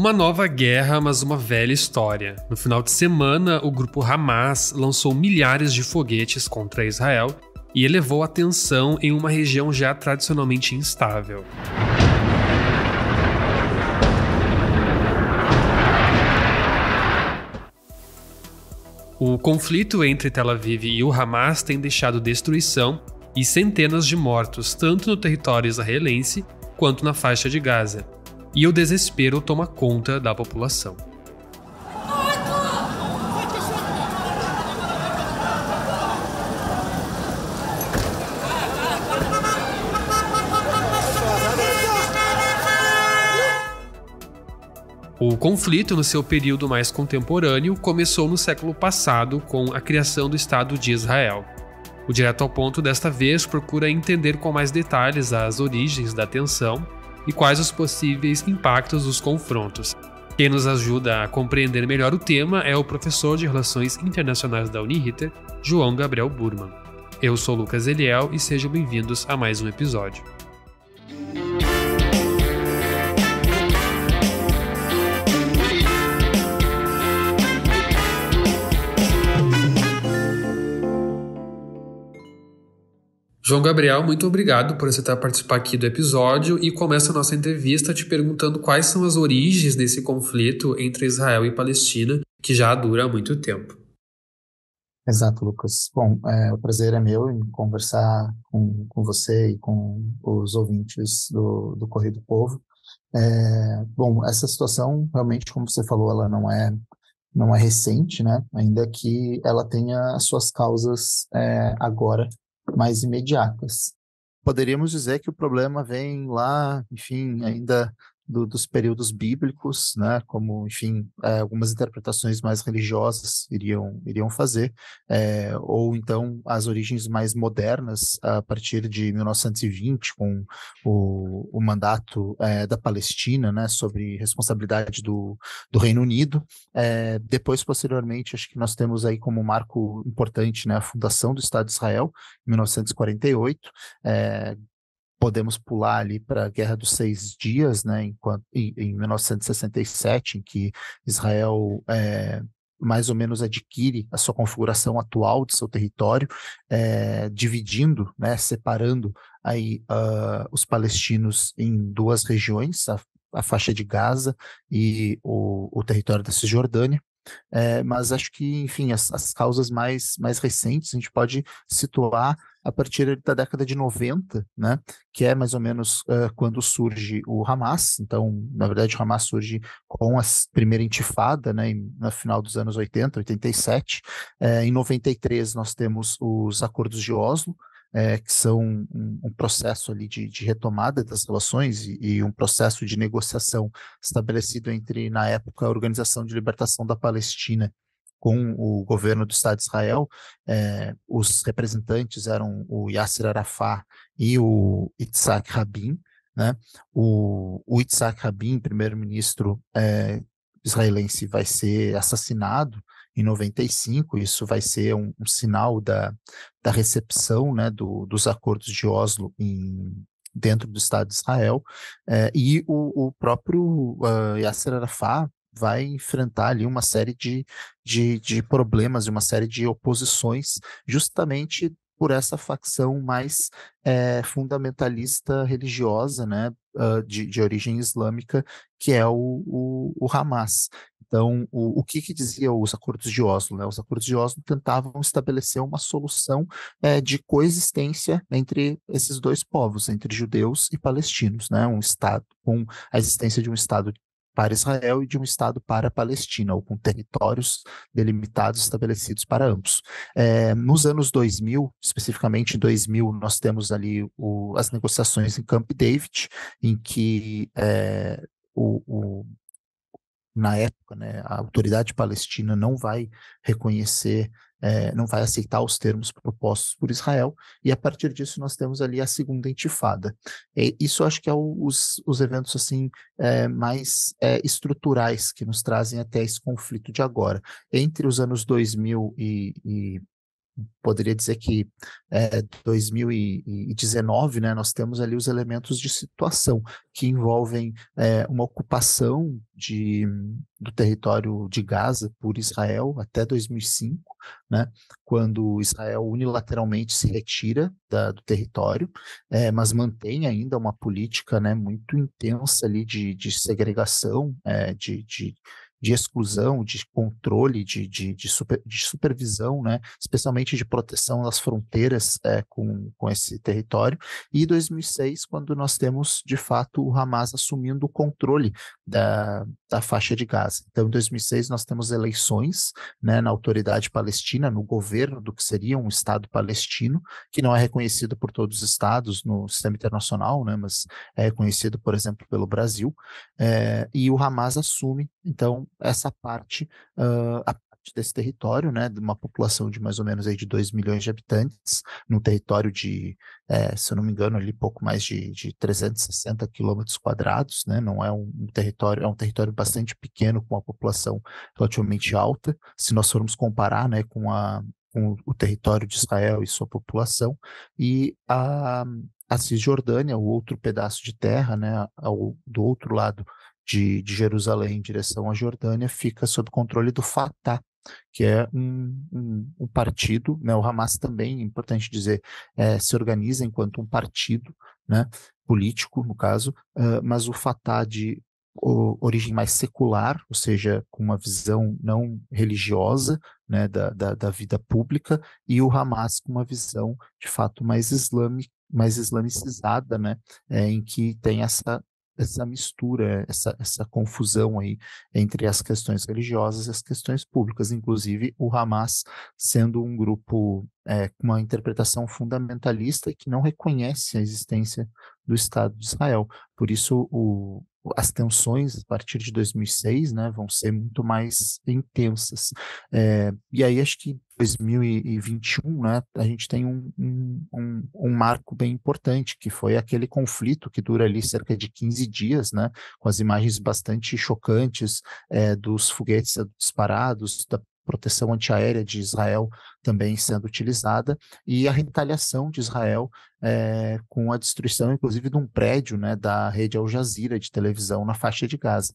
Uma nova guerra, mas uma velha história. No final de semana, o grupo Hamas lançou milhares de foguetes contra Israel e elevou a tensão em uma região já tradicionalmente instável. O conflito entre Tel Aviv e o Hamas tem deixado destruição e centenas de mortos tanto no território israelense quanto na faixa de Gaza e o desespero toma conta da população. O conflito, no seu período mais contemporâneo, começou no século passado com a criação do Estado de Israel. O Direto ao Ponto desta vez procura entender com mais detalhes as origens da tensão e quais os possíveis impactos dos confrontos. Quem nos ajuda a compreender melhor o tema é o professor de Relações Internacionais da Uniriter, João Gabriel Burman. Eu sou Lucas Eliel e sejam bem-vindos a mais um episódio. João Gabriel, muito obrigado por aceitar participar aqui do episódio e começa a nossa entrevista te perguntando quais são as origens desse conflito entre Israel e Palestina, que já dura há muito tempo. Exato, Lucas. Bom, é, o prazer é meu em conversar com, com você e com os ouvintes do, do Correio do Povo. É, bom, essa situação, realmente, como você falou, ela não é não é recente, né? Ainda que ela tenha as suas causas é, agora mais imediatas. Poderíamos dizer que o problema vem lá, enfim, ainda do, dos períodos bíblicos, né, como, enfim, é, algumas interpretações mais religiosas iriam, iriam fazer, é, ou então as origens mais modernas, a partir de 1920, com o, o mandato é, da Palestina, né, sobre responsabilidade do, do Reino Unido. É, depois, posteriormente, acho que nós temos aí como marco importante né, a fundação do Estado de Israel, em 1948, podemos pular ali para a Guerra dos Seis Dias, né, enquanto, em, em, 1967, em que Israel é, mais ou menos adquire a sua configuração atual de seu território, é, dividindo, né, separando aí uh, os palestinos em duas regiões, a, a faixa de Gaza e o, o território da Cisjordânia. É, mas acho que, enfim, as, as causas mais, mais recentes a gente pode situar a partir da década de 90, né, que é mais ou menos uh, quando surge o Hamas. Então, na verdade, o Hamas surge com a primeira intifada, né, no final dos anos 80, 87. Eh, em 93, nós temos os acordos de Oslo, é, que são um, um processo ali de, de, retomada das relações e, e, um processo de negociação estabelecido entre, na época, a Organização de Libertação da Palestina com o governo do Estado de Israel. Eh, os representantes eram o Yasser Arafat e o Itzhak Rabin. Né? O, o Itzhak Rabin, primeiro-ministro eh, israelense, vai ser assassinado em 95. Isso vai ser um, um sinal da, da recepção né, do, dos acordos de Oslo em, dentro do Estado de Israel. Eh, e o, o próprio uh, Yasser Arafat vai enfrentar ali uma série de, de, de problemas e uma série de oposições, justamente por essa facção mais é, fundamentalista religiosa, né, de, de, origem islâmica, que é o, o, o Hamas. Então, o, o que, que diziam os acordos de Oslo? Né? Os acordos de Oslo tentavam estabelecer uma solução é, de coexistência entre esses dois povos, entre judeus e palestinos, né? um Estado, com a existência de um Estado para Israel e de um Estado para a Palestina, ou com territórios delimitados estabelecidos para ambos. É, nos anos 2000, especificamente em 2000, nós temos ali o, as negociações em Camp David, em que é, o, o na época, né, a autoridade palestina não vai reconhecer é, não vai aceitar os termos propostos por Israel, e a partir disso nós temos ali a segunda intifada. E isso acho que é o, os, os eventos assim é, mais é, estruturais que nos trazem até esse conflito de agora. Entre os anos 2000 e, e poderia dizer que é, eh, 2019, né, nós temos ali os elementos de situação que envolvem é, uma ocupação de, do território de Gaza por Israel até 2005, né, quando Israel unilateralmente se retira da, do território, é, mas mantém ainda uma política né, muito intensa ali de, de segregação, de, de de exclusão, de controle, de, de, de, super, de supervisão, né? especialmente de proteção das fronteiras é, com, com esse território, e 2006, quando nós temos, de fato, o Hamas assumindo o controle da, da faixa de Gaza. Então, em 2006, nós temos eleições né, na autoridade palestina, no governo do que seria um Estado palestino, que não é reconhecido por todos os Estados no sistema internacional, né, mas é reconhecido, por exemplo, pelo Brasil, é, e o Hamas assume, então, essa parte, uh, a desse território, né, de uma população de mais ou menos aí de 2 milhões de habitantes, num território de, é, se eu não me engano, ali pouco mais de, de 360 quilômetros quadrados, né, não é um território, é um território bastante pequeno com uma população relativamente alta, se nós formos comparar, né, com a com o território de Israel e sua população, e a, a Cisjordânia, o outro pedaço de terra, né, ao, do outro lado de, de, Jerusalém em direção à Jordânia fica sob controle do Fatah, que é um, um, um partido, né? O Hamas também, é importante dizer, é, se organiza enquanto um partido, né? Político, no caso, uh, mas o Fatah de origem mais secular, ou seja, com uma visão não religiosa né, da, da, da, vida pública, e o Hamas com uma visão de fato mais islâmica mais islamicizada, né, é, em que tem essa essa mistura, essa, essa confusão aí entre as questões religiosas e as questões públicas, inclusive o Hamas sendo um grupo é, com uma interpretação fundamentalista que não reconhece a existência do Estado de Israel. Por isso, o, as tensões a partir de 2006 né, vão ser muito mais intensas. É, e aí acho que 2021 né, a gente tem um, um, um, marco bem importante, que foi aquele conflito que dura ali cerca de 15 dias, né, com as imagens bastante chocantes é, dos foguetes disparados, da proteção antiaérea de Israel também sendo utilizada, e a retaliação de Israel é, com a destruição, inclusive, de um prédio né, da rede Al Jazeera de televisão na faixa de Gaza.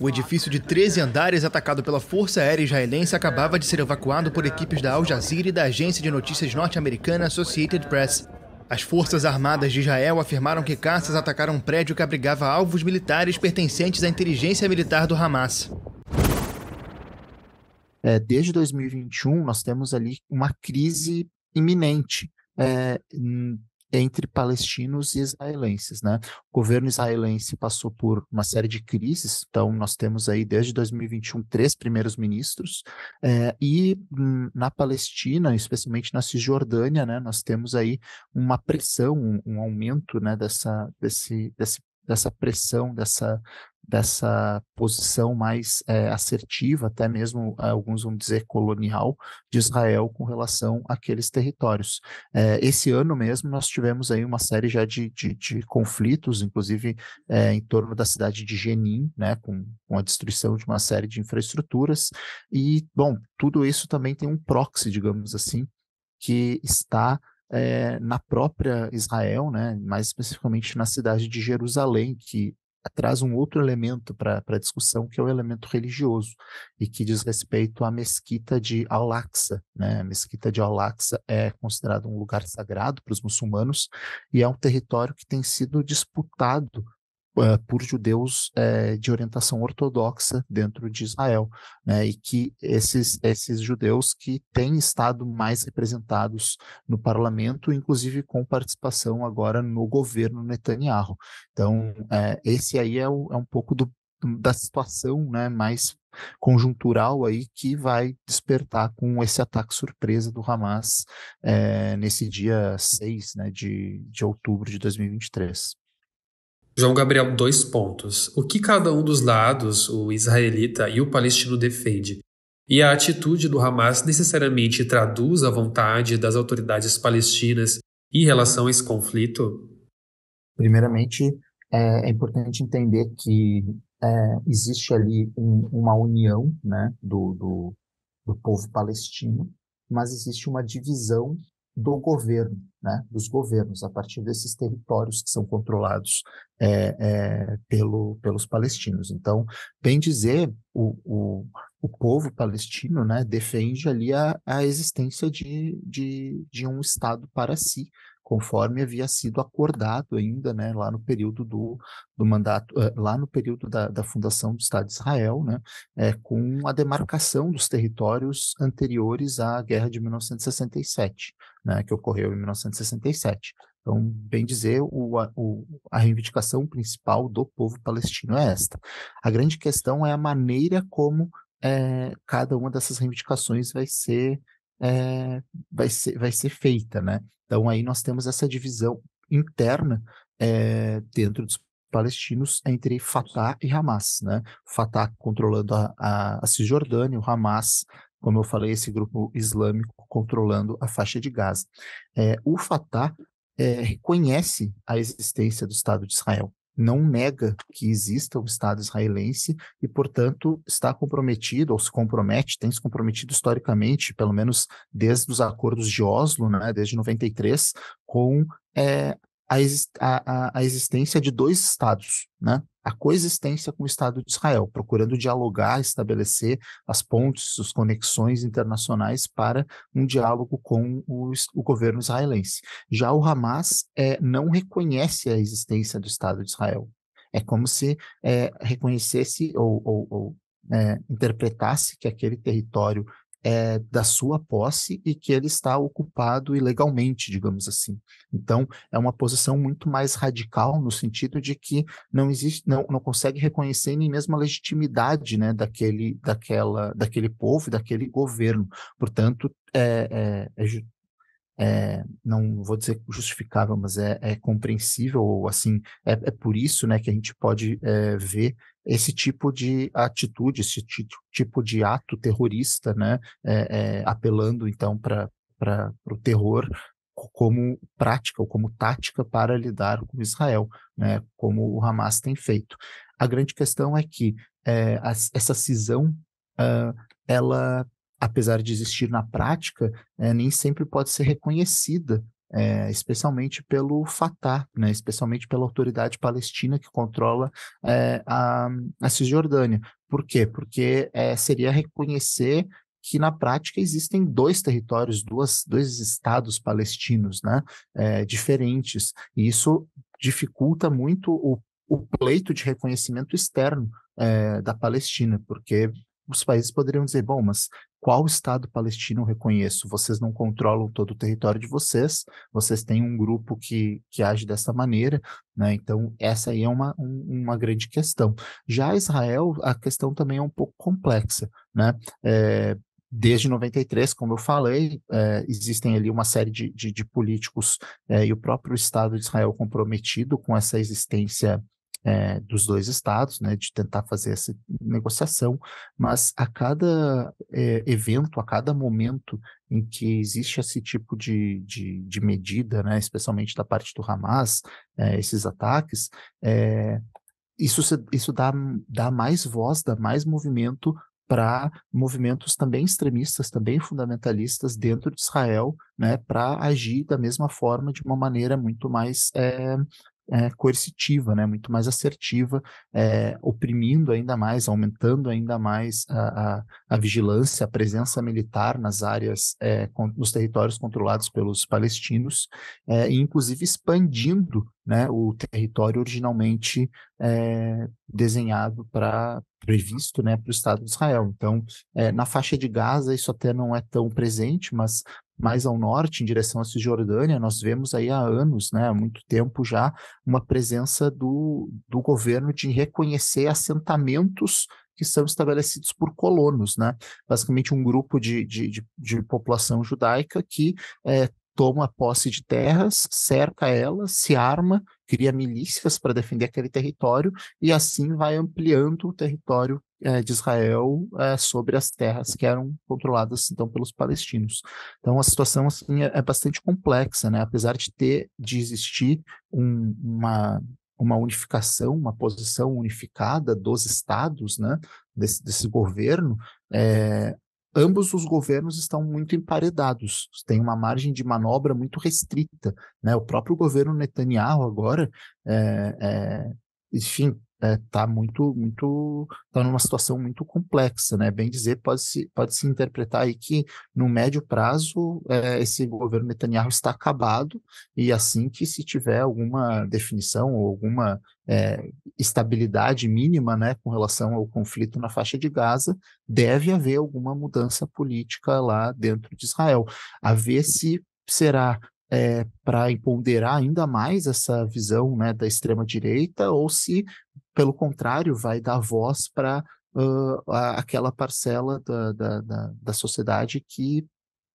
O edifício de 13 andares atacado pela Força Aérea Israelense acabava de ser evacuado por equipes da Al Jazeera e da agência de notícias norte-americana Associated Press. As Forças Armadas de Israel afirmaram que caças atacaram um prédio que abrigava alvos militares pertencentes à inteligência militar do Hamas. É, desde 2021, nós temos ali uma crise iminente é, entre palestinos e israelenses. Né? O governo israelense passou por uma série de crises, então nós temos aí desde 2021 três primeiros ministros, é, e hum, na Palestina, especialmente na Cisjordânia, né, nós temos aí uma pressão, um, um aumento né, dessa, desse, desse dessa pressão, dessa dessa posição mais é, assertiva, até mesmo é, alguns vão dizer colonial, de Israel com relação àqueles territórios. É, esse ano mesmo nós tivemos aí uma série já de, de, de conflitos, inclusive é, em torno da cidade de Jenin, né, com, com a destruição de uma série de infraestruturas, e, bom, tudo isso também tem um proxy, digamos assim, que está é, na própria Israel, né, mais especificamente na cidade de Jerusalém, que traz um outro elemento para a discussão, que é o elemento religioso, e que diz respeito à mesquita de Al-Aqsa. Né? A mesquita de Al-Aqsa é considerada um lugar sagrado para os muçulmanos e é um território que tem sido disputado eh, por judeus eh, de orientação ortodoxa dentro de Israel, né, e que esses, esses judeus que têm estado mais representados no parlamento, inclusive com participação agora no governo Netanyahu. Então, eh, esse aí é, o, é um pouco do, da situação né, mais conjuntural aí que vai despertar com esse ataque surpresa do Hamas é, nesse dia 6 né, de, de outubro de 2023. João Gabriel, dois pontos. O que cada um dos lados, o israelita e o palestino, defende? E a atitude do Hamas necessariamente traduz a vontade das autoridades palestinas em relação a esse conflito? Primeiramente, é, é importante entender que é, existe ali um, uma união né, do, do, do povo palestino, mas existe uma divisão do governo, né, dos governos, a partir desses territórios que são controlados é, é, pelo, pelos palestinos. Então, bem dizer, o, o, o povo palestino né, defende ali a, a existência de, de, de um Estado para si, conforme havia sido acordado ainda, né, lá no período do, do mandato, eh, lá no período da, da fundação do Estado de Israel, né, é, com a demarcação dos territórios anteriores à guerra de 1967, né, que ocorreu em 1967. Então, bem dizer, o, a, o, a, reivindicação principal do povo palestino é esta. A grande questão é a maneira como é, cada uma dessas reivindicações vai ser é, vai, ser, vai ser feita, né? Então aí nós temos essa divisão interna é, dentro dos palestinos entre Fatah e Hamas, né? Fatah controlando a, a, a Cisjordânia, o Hamas como eu falei, esse grupo islâmico controlando a faixa de Gaza. É, o Fatah é, reconhece a existência do Estado de Israel não nega que exista o Estado israelense e, portanto, está comprometido ou se compromete, tem se comprometido historicamente, pelo menos desde os acordos de Oslo, né, desde 93, com é, a, a, a, existência de dois Estados, né? a coexistência com o Estado de Israel, procurando dialogar, estabelecer as pontes, as conexões internacionais para um diálogo com o, o governo israelense. Já o Hamas é, não reconhece a existência do Estado de Israel. É como se é, reconhecesse ou, ou, ou é, interpretasse que aquele território é da sua posse e que ele está ocupado ilegalmente, digamos assim. Então, é uma posição muito mais radical no sentido de que não existe, não, não consegue reconhecer nem mesmo a legitimidade né, daquele, daquela, daquele povo, daquele governo. Portanto, é, é, é é, não vou dizer justificável, mas é, é compreensível, ou assim, é, é, por isso né, que a gente pode eh, ver esse tipo de atitude, esse tipo de ato terrorista, né, é, é, apelando então para o terror como prática ou como tática para lidar com Israel, né, como o Hamas tem feito. A grande questão é que é, essa cisão, uh, ela, apesar de existir na prática, é, nem sempre pode ser reconhecida é, especialmente pelo Fatah, né, especialmente pela autoridade palestina que controla é, a, a Cisjordânia. Por quê? Porque é, seria reconhecer que na prática existem dois territórios, duas, dois estados palestinos né, é, diferentes, e isso dificulta muito o, o pleito de reconhecimento externo é, da Palestina, porque os países poderiam dizer, bom, mas qual Estado palestino eu reconheço? Vocês não controlam todo o território de vocês, vocês têm um grupo que, que age dessa maneira, né? Então, essa aí é uma, um, uma grande questão. Já Israel, a questão também é um pouco complexa, né? É, desde 93, como eu falei, é, existem ali uma série de, de, de políticos é, e o próprio Estado de Israel comprometido com essa existência é, dos dois estados, né, de tentar fazer essa negociação, mas a cada é, evento, a cada momento em que existe esse tipo de, de, de medida, né, especialmente da parte do Hamas, é, esses ataques, isso, isso dá, dá mais voz, dá mais movimento para movimentos também extremistas, também fundamentalistas dentro de Israel, né, para agir da mesma forma, de uma maneira muito mais é, é, coercitiva, né, muito mais assertiva, é, oprimindo ainda mais, aumentando ainda mais a, a, a vigilância, a presença militar nas áreas, é, com, nos territórios controlados pelos palestinos, é, e inclusive expandindo né, o território originalmente é, desenhado para previsto né, para o Estado de Israel. Então, é, na faixa de Gaza isso até não é tão presente, mas mais ao norte, em direção à Cisjordânia, nós vemos aí há anos, né, há muito tempo já, uma presença do, do governo de reconhecer assentamentos que são estabelecidos por colonos, né? Basicamente um grupo de, de, de, de população judaica que é, toma posse de terras, cerca elas, se arma, cria milícias para defender aquele território e assim vai ampliando o território é, de Israel é, sobre as terras que eram controladas então pelos palestinos. Então a situação assim é, é, bastante complexa, né? Apesar de ter de existir um, uma uma unificação, uma posição unificada dos estados, né, desse, desse governo, é, ambos os governos estão muito emparedados, tem uma margem de manobra muito restrita. Né? O próprio governo Netanyahu agora é, é, enfim, está é, muito, muito, tá numa situação muito complexa, né? Bem dizer, pode se, pode se interpretar aí que no médio prazo é, esse governo Netanyahu está acabado e assim que se tiver alguma definição ou alguma é, estabilidade mínima, né, com relação ao conflito na faixa de Gaza, deve haver alguma mudança política lá dentro de Israel, a ver se será é, eh, para empoderar ainda mais essa visão né, da extrema-direita, ou se, pelo contrário, vai dar voz para uh, ah, aquela parcela da, da, da, da sociedade que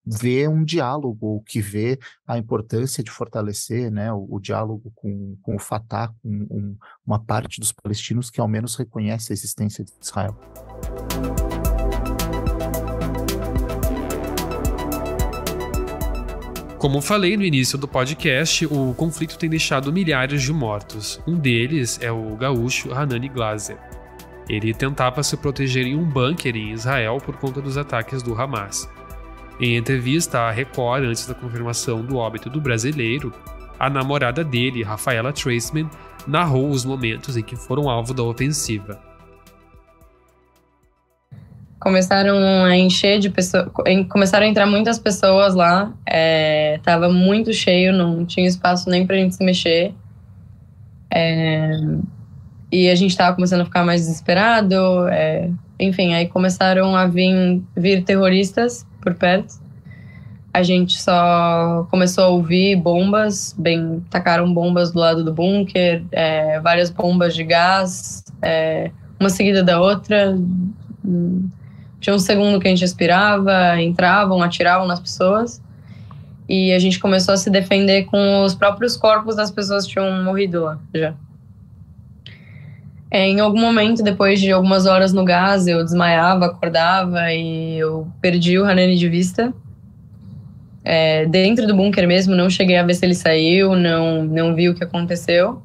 vê um diálogo, que vê a importância de fortalecer né, o, o diálogo com, com o Fatah, com um, uma parte dos palestinos que ao menos reconhece a existência de Israel. Como falei no início do podcast, o conflito tem deixado milhares de mortos. Um deles é o gaúcho Hanani Glaser. Ele tentava se proteger em um bunker em Israel por conta dos ataques do Hamas. Em entrevista à Record, antes da confirmação do óbito do brasileiro, a namorada dele, Rafaela Traceman, narrou os momentos em que foram alvo da ofensiva começaram a encher de pessoas, começaram a entrar muitas pessoas lá, é, tava muito cheio, não tinha espaço nem pra gente se mexer. É, e a gente tava começando a ficar mais desesperado, é, enfim, aí começaram a vir, vir terroristas por perto. A gente só começou a ouvir bombas, bem, tacaram bombas do lado do bunker, é, várias bombas de gás, é, uma seguida da outra, tinha um segundo que a gente respirava, entravam, atiravam nas pessoas. E a gente começou a se defender com os próprios corpos das pessoas que tinham morrido lá já. É, em algum momento, depois de algumas horas no gás, eu desmaiava, acordava e eu perdi o Hanani de vista. É, dentro do bunker mesmo, não cheguei a ver se ele saiu, não, não vi o que aconteceu.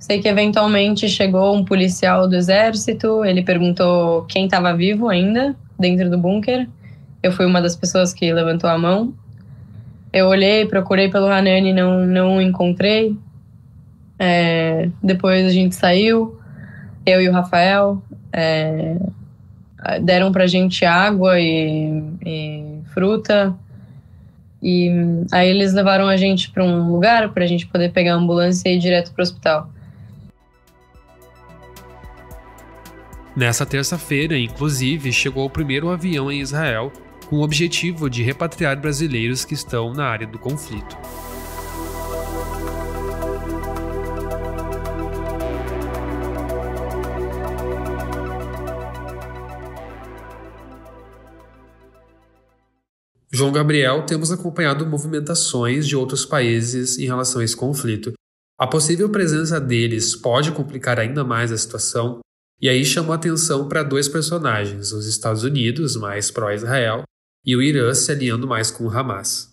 Sei que eventualmente chegou um policial do exército, ele perguntou quem estava vivo ainda dentro do bunker. Eu fui uma das pessoas que levantou a mão. Eu olhei, procurei pelo Hanani, não, não encontrei. É, depois a gente saiu, eu e o Rafael. É, deram pra gente água e, e, fruta. E aí eles levaram a gente para um lugar para a gente poder pegar a ambulância e ir direto para o hospital. Nessa terça-feira, inclusive, chegou o primeiro avião em Israel com o objetivo de repatriar brasileiros que estão na área do conflito. João Gabriel, temos acompanhado movimentações de outros países em relação a esse conflito. A possível presença deles pode complicar ainda mais a situação? E aí chamou atenção para dois personagens, os Estados Unidos, mais pró-Israel, e o Irã se alinhando mais com o Hamas.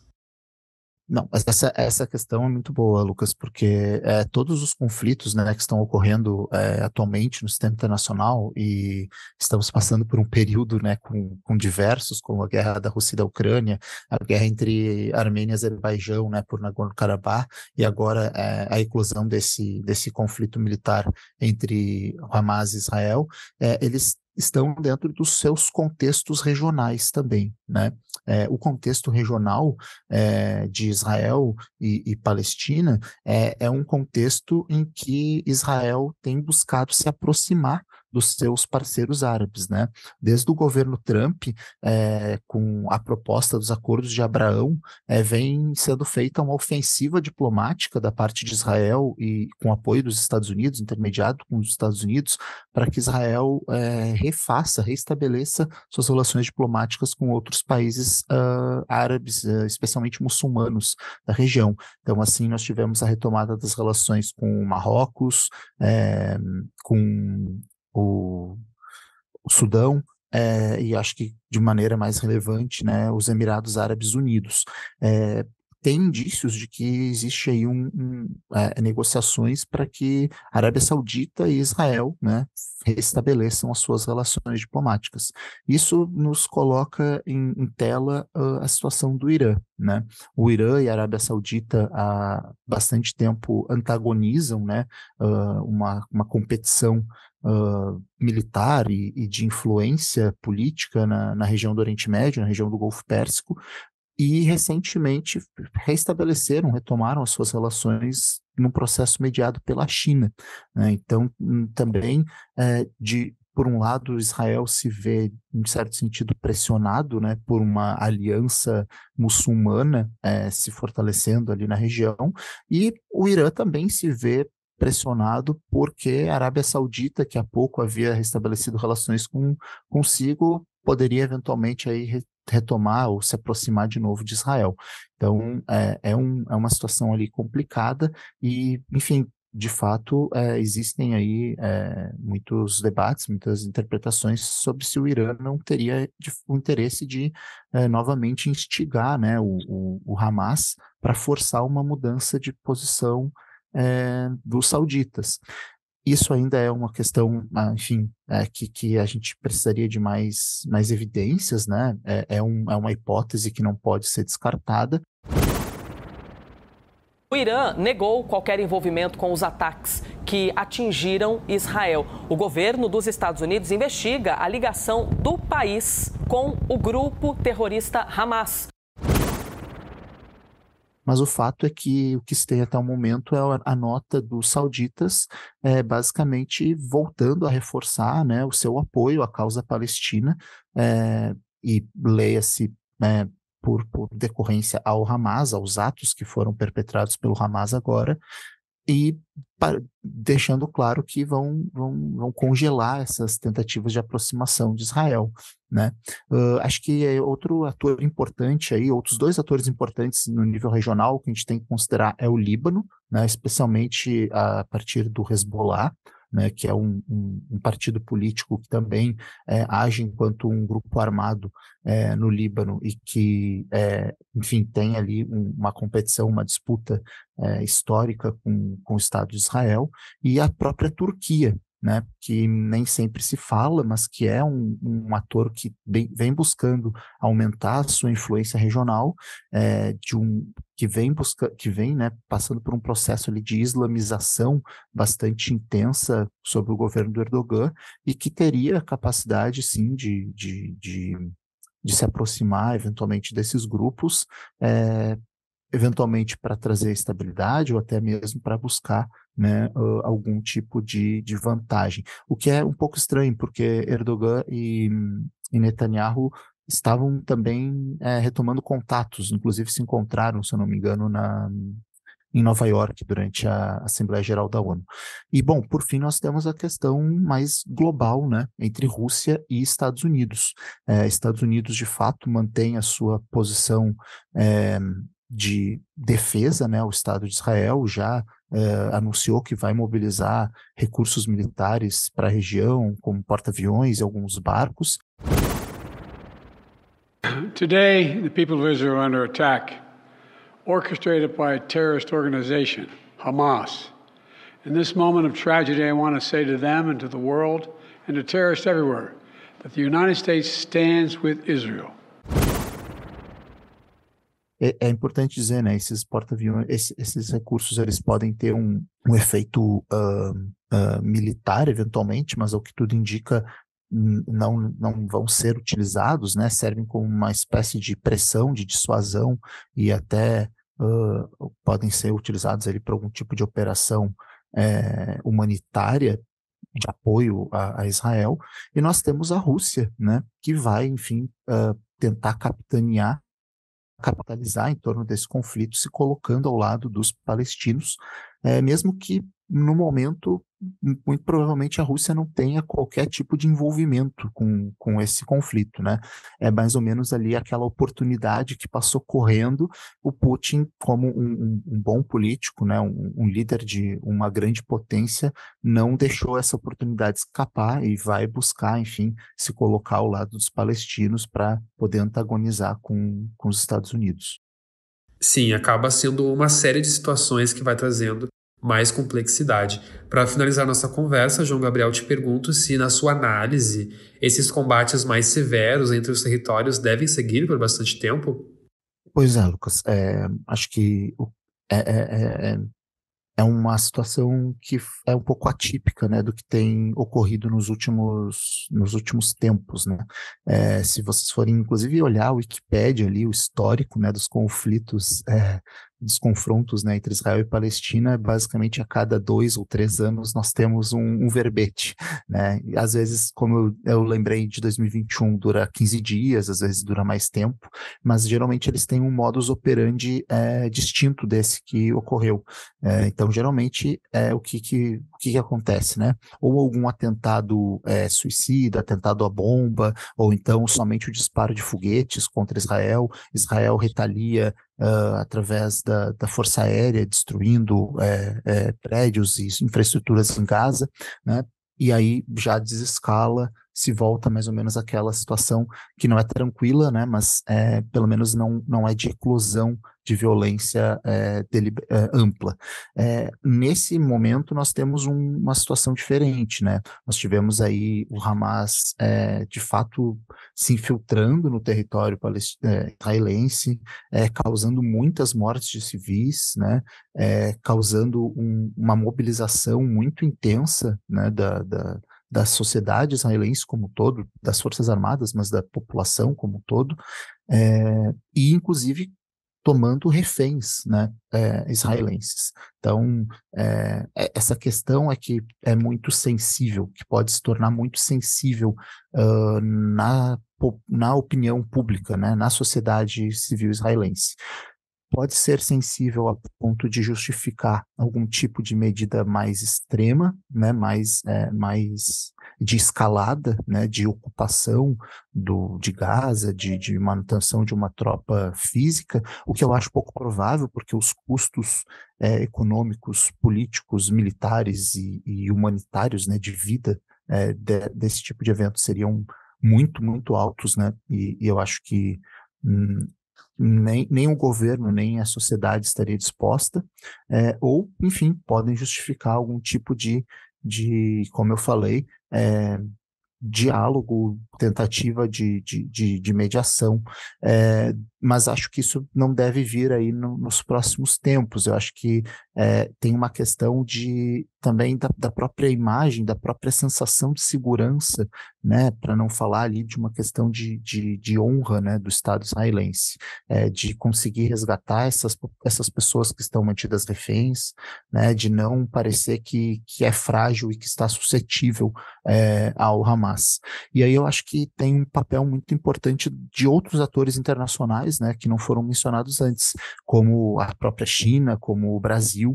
Não, essa, essa questão é muito boa, Lucas, porque é, todos os conflitos né, que estão ocorrendo é, atualmente no sistema internacional e estamos passando por um período né, com, com diversos, como a guerra da Rússia e da Ucrânia, a guerra entre Armênia e Azerbaijão né, por Nagorno-Karabakh e agora é, a eclosão desse, desse conflito militar entre Hamas e Israel, é, eles estão dentro dos seus contextos regionais também. Né? É, o contexto regional é, de Israel e, e Palestina é, é, um contexto em que Israel tem buscado se aproximar dos seus parceiros árabes, né? Desde o governo Trump, é, com a proposta dos acordos de Abraão, é, vem sendo feita uma ofensiva diplomática da parte de Israel e com apoio dos Estados Unidos, intermediado com os Estados Unidos, para que Israel é, refaça, reestabeleça suas relações diplomáticas com outros países uh, árabes, uh, especialmente muçulmanos da região. Então, assim, nós tivemos a retomada das relações com Marrocos, é, com o, o Sudão, é, e acho que de maneira mais relevante, né, os Emirados Árabes Unidos. É, tem indícios de que existe aí um, um é, negociações para que Arábia Saudita e Israel né, restabeleçam as suas relações diplomáticas. Isso nos coloca em, em tela uh, a situação do Irã. Né? O Irã e a Arábia Saudita há bastante tempo antagonizam né, uh, uma, uma competição Uh, militar e, e, de influência política na, na, região do Oriente Médio, na região do Golfo Pérsico, e recentemente restabeleceram, retomaram as suas relações num processo mediado pela China. Né? Então, hum, também é, de por um lado, Israel se vê, em certo sentido, pressionado né, por uma aliança muçulmana é, se fortalecendo ali na região, e o Irã também se vê pressionado porque a Arábia Saudita, que há pouco havia restabelecido relações com, consigo, poderia eventualmente aí retomar ou se aproximar de novo de Israel. Então, é, é, um, é uma situação ali complicada e, enfim, de fato, é, existem aí é, muitos debates, muitas interpretações sobre se o Irã não teria o interesse de é, novamente instigar né, o, o, o Hamas para forçar uma mudança de posição é, dos sauditas isso ainda é uma questão, ah, enfim, é, que, que a gente precisaria de mais, mais evidências, né? É, é, um, é uma hipótese que não pode ser descartada. O Irã negou qualquer envolvimento com os ataques que atingiram Israel. O governo dos Estados Unidos investiga a ligação do país com o grupo terrorista Hamas mas o fato é que o que se tem até o momento é a nota dos sauditas, é, basicamente voltando a reforçar né, o seu apoio à causa palestina, é, e leia-se. É, por, por, decorrência ao Hamas, aos atos que foram perpetrados pelo Hamas agora, e para, deixando claro que vão, vão, vão congelar essas tentativas de aproximação de Israel, né? Uh, acho que é outro ator importante aí, outros dois atores importantes no nível regional que a gente tem que considerar é o Líbano, né? Especialmente a partir do Hezbollah, né, que é um, um, um, partido político que também é, age enquanto um grupo armado é, no Líbano e que, é, enfim, tem ali um, uma competição, uma disputa é, histórica com, com o Estado de Israel e a própria Turquia, né, que nem sempre se fala, mas que é um, um ator que vem buscando aumentar a sua influência regional, é, de um que vem busca, que vem né, passando por um processo ali, de islamização bastante intensa sobre o governo do Erdogan e que teria capacidade sim de, de, de, de se aproximar eventualmente desses grupos é, eventualmente para trazer estabilidade ou até mesmo para buscar né, algum tipo de, de vantagem. O que é um pouco estranho, porque Erdogan e, e Netanyahu estavam também é, retomando contatos, inclusive se encontraram, se eu não me engano, na, em Nova York durante a Assembleia Geral da ONU. E bom, por fim nós temos a questão mais global, né, entre Rússia e Estados Unidos. É, Estados Unidos de fato mantém a sua posição é, de defesa, né, Estado de Israel já eh, anunciou que vai mobilizar recursos militares para a região, como porta-aviões e alguns barcos. Today, the people of Israel are under attack, orchestrated by a terrorist organization, Hamas. In this moment of tragedy, I want to say to them and to the world and to terrorists everywhere that the United States stands with Israel. É, é, importante dizer, né? Esses porta-aviões, esses, esses, recursos, eles podem ter um, um efeito uh, uh, militar, eventualmente, mas ao que tudo indica, não, não vão ser utilizados, né? Servem como uma espécie de pressão, de dissuasão e até uh, podem ser utilizados ali para algum tipo de operação é, humanitária de apoio a, a, Israel. E nós temos a Rússia, né? Que vai, enfim, tentar capitanear capitalizar em torno desse conflito, se colocando ao lado dos palestinos, é, mesmo que no momento, muito provavelmente a Rússia não tenha qualquer tipo de envolvimento com, com esse conflito, né? É mais ou menos ali aquela oportunidade que passou correndo o Putin como um, um bom político, né? Um, um, líder de uma grande potência não deixou essa oportunidade escapar e vai buscar, enfim, se colocar ao lado dos palestinos para poder antagonizar com, com os Estados Unidos. Sim, acaba sendo uma série de situações que vai trazendo mais complexidade. Para finalizar nossa conversa, João Gabriel, te pergunto se, na sua análise, esses combates mais severos entre os territórios devem seguir por bastante tempo? Pois é, Lucas. É, acho que é, é, é, é é uma situação que é um pouco atípica né, do que tem ocorrido nos últimos, nos últimos tempos. Né? É, se vocês forem, inclusive, olhar a Wikipédia ali, o histórico né, dos conflitos é, dos confrontos né, entre Israel e Palestina, basicamente a cada dois ou três anos nós temos um, um verbete. Né? Às vezes, como eu, eu, lembrei de 2021, dura 15 dias, às vezes dura mais tempo, mas geralmente eles têm um modus operandi é, distinto desse que ocorreu. É, então, geralmente, é o que, que o que, que acontece, né? Ou algum atentado é, suicida, atentado à bomba, ou então somente o disparo de foguetes contra Israel. Israel retalia Uh, através da, da, Força Aérea, destruindo é, é, prédios e infraestruturas em Gaza, né? e aí já desescala se volta mais ou menos àquela situação que não é tranquila, né, mas é, pelo menos não, não é de eclosão de violência é, dele, é, ampla. É, nesse momento, nós temos um, uma situação diferente, né? Nós tivemos aí o Hamas, é, de fato, se infiltrando no território é, israelense, causando muitas mortes de civis, né? causando um, uma mobilização muito intensa né, da, da da sociedade israelense como todo, das forças armadas, mas da população como todo, é, e inclusive tomando reféns né, é, israelenses. Então, é, essa questão é que é muito sensível, que pode se tornar muito sensível uh, na, na opinião pública, né, na sociedade civil israelense pode ser sensível a ponto de justificar algum tipo de medida mais extrema, né, mais, é, mais de escalada, né, de ocupação do, de Gaza, de, de manutenção de uma tropa física, o que eu acho pouco provável, porque os custos é, econômicos, políticos, militares e, e humanitários né, de vida é, de, desse tipo de evento seriam muito, muito altos, né, e, e eu acho que hum, nem, nem o governo, nem a sociedade estaria disposta, é, ou, enfim, podem justificar algum tipo de, de como eu falei, é, diálogo, tentativa de, de, de, de mediação, é, mas acho que isso não deve vir aí no, nos próximos tempos. Eu acho que é, tem uma questão de também da, da, própria imagem, da própria sensação de segurança, né, para não falar ali de uma questão de, de, de honra, né, do Estado israelense, é, de conseguir resgatar essas, essas pessoas que estão mantidas reféns, né, de não parecer que, que é frágil e que está suscetível é, ao Hamas. E aí eu acho que tem um papel muito importante de outros atores internacionais, né, que não foram mencionados antes, como a própria China, como o Brasil,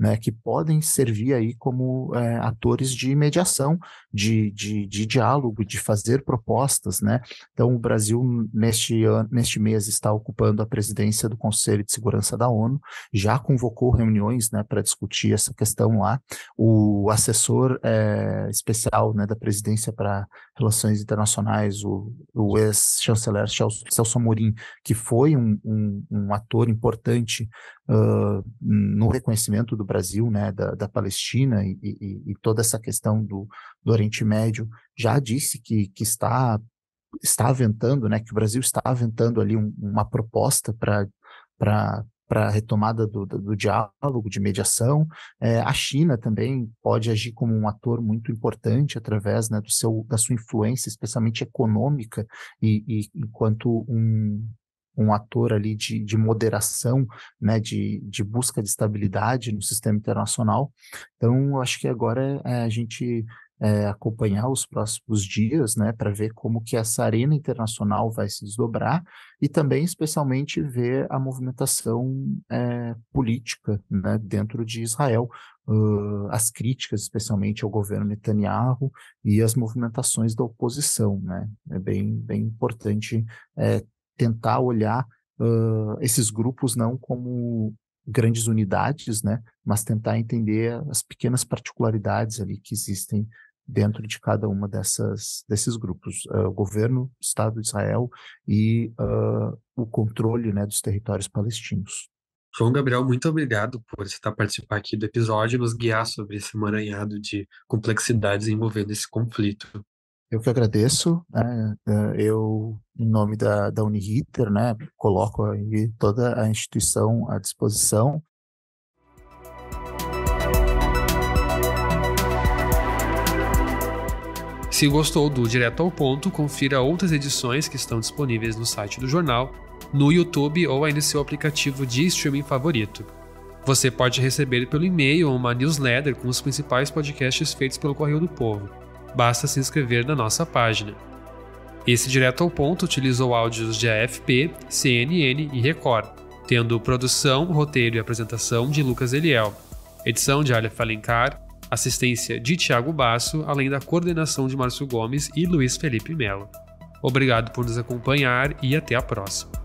né, que podem servir aí como é, atores de mediação, de, de, de, diálogo, de fazer propostas, né? Então, o Brasil, neste, ano, neste mês, está ocupando a presidência do Conselho de Segurança da ONU, já convocou reuniões, né, para discutir essa questão lá. O assessor é, especial, né, da presidência para relações internacionais, o, o ex-chanceler Celso Amorim, que foi um, um, um ator importante no reconhecimento do Brasil, né, da, da Palestina e, e, e, toda essa questão do, do Oriente Médio, já disse que, que está está aventando, né, que o Brasil está aventando ali um, uma proposta para para a retomada do, do, do, diálogo, de mediação. É, a China também pode agir como um ator muito importante através né, do seu, da sua influência, especialmente econômica, e, e enquanto um, um ator ali de, de moderação, né, de, de busca de estabilidade no sistema internacional. Então, acho que agora é, a gente é, acompanhar os próximos dias, né, para ver como que essa arena internacional vai se desdobrar e também, especialmente, ver a movimentação é, política né, dentro de Israel, uh, as críticas, especialmente, ao governo Netanyahu e as movimentações da oposição, né, é bem, bem importante é, tentar olhar uh, esses grupos não como grandes unidades, né, mas tentar entender as pequenas particularidades ali que existem dentro de cada uma dessas desses grupos, uh, o governo, Estado de Israel e uh, o controle, né, dos territórios palestinos. João Gabriel, muito obrigado por você estar participar aqui do episódio e nos guiar sobre esse emaranhado de complexidades envolvendo esse conflito. Eu que agradeço, né? É, eu, em nome da, da né, coloco aí toda a instituição à disposição. Se gostou do Direto ao Ponto, confira outras edições que estão disponíveis no site do jornal, no YouTube ou ainda seu aplicativo de streaming favorito. Você pode receber pelo e-mail uma newsletter com os principais podcasts feitos pelo Correio do Povo basta se inscrever na nossa página. Esse Direto ao Ponto utilizou áudios de AFP, CNN e Record, tendo produção, roteiro e apresentação de Lucas Eliel, edição de Aleph Alencar, assistência de Tiago Basso, além da coordenação de Márcio Gomes e Luiz Felipe Melo. Obrigado por nos acompanhar e até a próxima.